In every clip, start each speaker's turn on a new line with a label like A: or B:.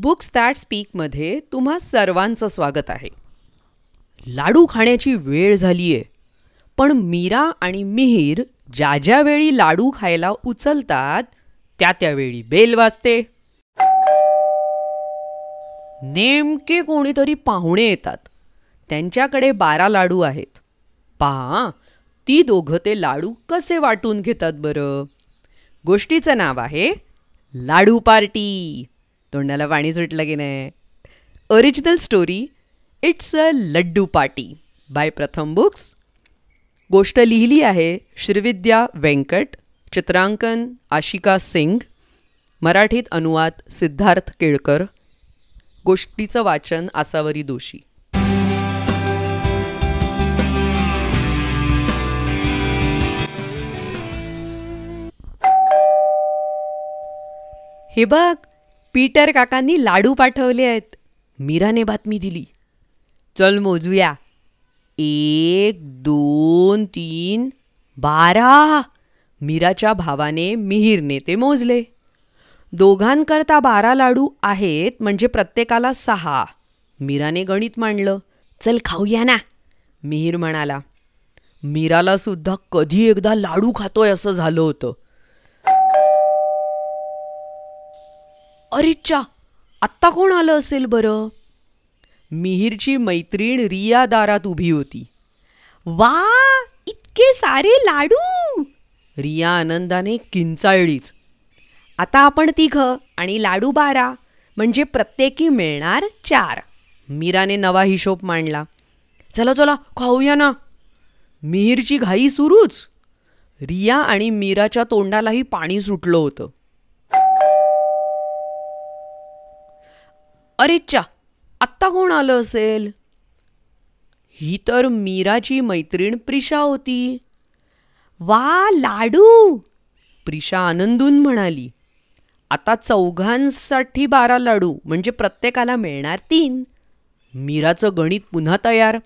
A: books that स्पीकमध्ये तुम्हा सर्वांचं स्वागत आहे लाडू खाण्याची वेळ झाली आहे पण मीरा आणि मिहीर ज्या ज्यावेळी लाडू खायला उचलतात त्या त्यावेळी बेल वाजते नेमके कोणीतरी पाहुणे येतात त्यांच्याकडे बारा लाडू आहेत पहा ती दोघं ते लाडू कसे वाटून घेतात बरं गोष्टीचं नाव आहे लाडू पार्टी तोंडाला पाणी सुटलं की नाही original story it's a laddoo party by Pratham books गोष्ट लिहिली आहे श्रीविद्या व्यंकट चित्रांकन आशिका सिंग मराठीत अनुवाद सिद्धार्थ केळकर गोष्टीचं वाचन आसावरी दोषी हे बघ पीटर काकांनी लाडू पाठवले आहेत मीराने बातमी दिली चल मोजूया एक दोन तीन बारा मीराच्या भावाने मिहीरने ते मोजले दोघांकरता बारा लाडू आहेत म्हणजे प्रत्येकाला सहा मीराने गणित मांडलं चल खाऊया ना मिहीर म्हणाला मीराला कधी एकदा लाडू खातोय असं झालं होतं अरेच्चा आत्ता कोण आलं असेल बरं मिहिरची मैत्रीण रिया दारात उभी होती वा इतके सारे लाडू रिया आनंदाने किंचाळलीच आता आपण तिघं आणि लाडू बारा म्हणजे प्रत्येकी मिळणार चार मीराने नवा हिशोब मांडला चला चला खाऊया ना मिहीरची घाई सुरूच रिया आणि मीराच्या तोंडालाही पाणी सुटलं होतं अरेच्या आत्ता कोण आलं असेल ही तर मीराची मैत्रीण प्रिशा होती वा लाडू प्रिशा आनंदून म्हणाली आता चौघांसाठी बारा लाडू म्हणजे प्रत्येकाला मिळणार तीन मीराचं गणित पुन्हा तयार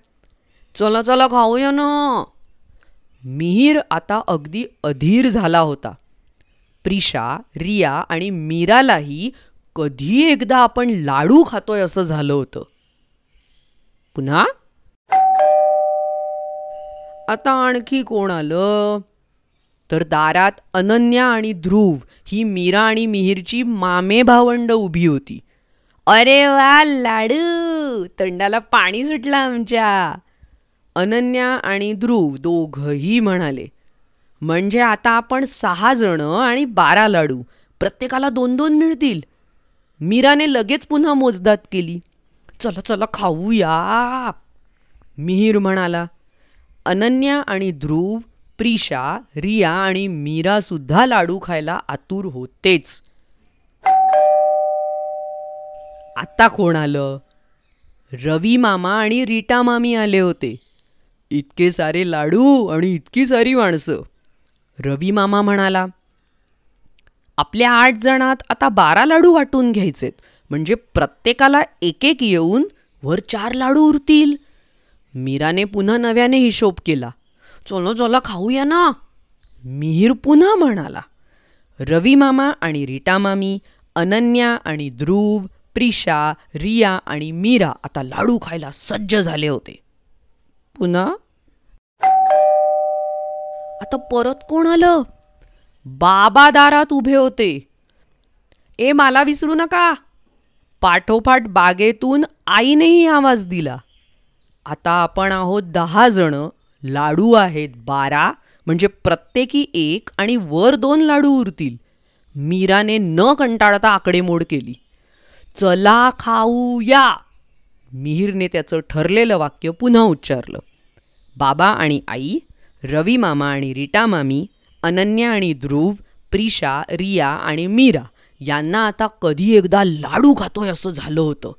A: चला चला खाऊया ना मिहीर आता अगदी अधीर झाला होता प्रिशा रिया आणि मीरालाही कधी एकदा आपण लाडू खातोय असं झालं होतं पुन्हा आता आणखी कोण आलं तर दारात अनन्या आणि ध्रुव ही मीरा आणि मिहिरची मामे भावंड उभी होती अरे वा लाडू तंडाला पाणी सुटलं आमच्या अनन्या आणि ध्रुव दोघही म्हणाले म्हणजे आता आपण सहा जण आणि बारा लाडू प्रत्येकाला दोन दोन मिळतील मीराने लगेच पुन्हा मोजदात केली चला चला खाऊया मिहीर म्हणाला अनन्या आणि ध्रुव प्रिशा रिया आणि मीरासुद्धा लाडू खायला आतुर होतेच आता कोण आलं रवी मामा आणि रीटा मामी आले होते इतके सारे लाडू आणि इतकी सारी माणसं रवी मामा म्हणाला आपल्या आठ जणात आता बारा लाडू वाटून घ्यायचेत म्हणजे प्रत्येकाला एक एक येऊन वर चार लाडू उरतील मीराने पुन्हा नव्याने हिशोब केला चलो चोला खाऊया ना मिहीर पुन्हा म्हणाला रवी मामा आणि रीटा मामी अनन्या आणि ध्रुव प्रिशा रिया आणि मीरा आता लाडू खायला सज्ज झाले होते पुन्हा आता परत कोण आलं बाबा दारात उभे होते ए मला विसरू नका पाठोपाठ बागेतून आईनेही आवाज दिला आता आपण आहोत दहा जण लाडू आहेत बारा म्हणजे प्रत्येकी एक आणि वर दोन लाडू उरतील मीराने न कंटाळता आकडेमोड केली चला खाऊया मिहीरने त्याचं ठरलेलं वाक्य पुन्हा उच्चारलं बाबा आणि आई रवी मामा आणि रिटा मामी अनन्या आणि ध्रुव प्रिशा रिया आणि मीरा यांना आता कधी एकदा लाडू खातोय असं झालं होतं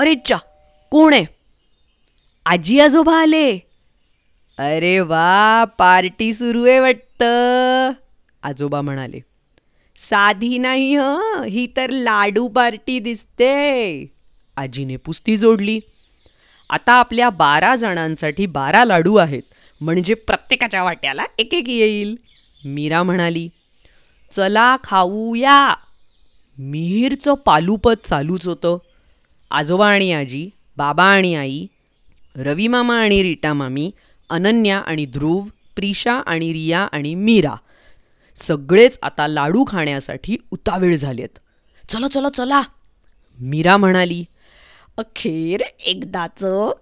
A: अरे चा कोण आहे आजी आजोबा आले अरे वा पार्टी सुरू आहे वाटतं आजोबा म्हणाले साधी नाही ह ही तर लाडू पार्टी दिसते आजीने पुस्ती जोडली आता आपल्या बारा जणांसाठी बारा लाडू आहेत म्हणजे प्रत्येकाच्या वाट्याला एक एक येईल मीरा म्हणाली चला खाऊया मिहीरचं पालूपत चालूच होतं आजोबा आणि आजी बाबा आणि आई रवी मामा आणि रीटा मामी अनन्या आणि ध्रुव प्रिशा आणि रिया आणि मीरा सगळेच आता लाडू खाण्यासाठी उतावीळ झालेत चला चला चला मीरा म्हणाली अखेर एकदाचं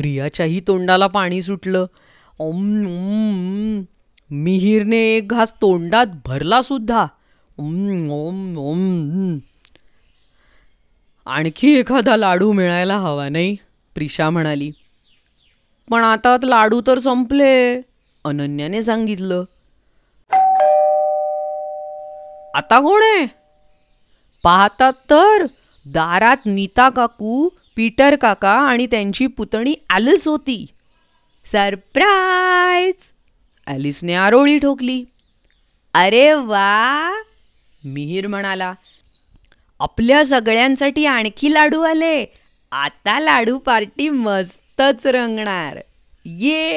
A: रियाच्याही तोंडाला पाणी सुटलं ओम मिहीरने एक घास तोंडात भरला सुद्धा आणखी एखादा लाडू मिळायला हवा नाही प्रिशा म्हणाली पण आता लाडू तर संपले अनन्याने सांगितलं आता कोण आहे पाहतात तर दारात नीता काकू पीटर काका आणि त्यांची पुतणी ॲलिस होती सरप्राईज ॲलिसने आरोळी ठोकली अरे वा मिहीर म्हणाला आपल्या सगळ्यांसाठी आणखी लाडू आले आता लाडू पार्टी मस्तच रंगणार ये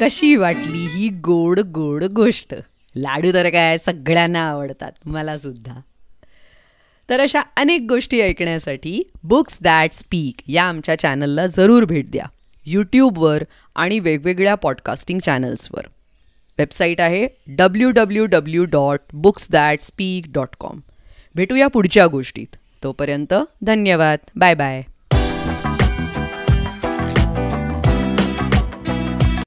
A: कशी वाटली ही गोड गोड गोष्ट लाडू तर काय सगळ्यांना आवडतात मला सुद्धा तर अशा अनेक गोष्टी ऐकण्यासाठी बुक्स दॅट स्पीक या आमच्या चॅनलला जरूर भेट द्या यूट्यूबवर आणि वेगवेगळ्या पॉडकास्टिंग चॅनल्सवर वेबसाईट आहे W W W dot books that speak dot com भेटूया पुढच्या गोष्टीत तोपर्यंत धन्यवाद बाय बाय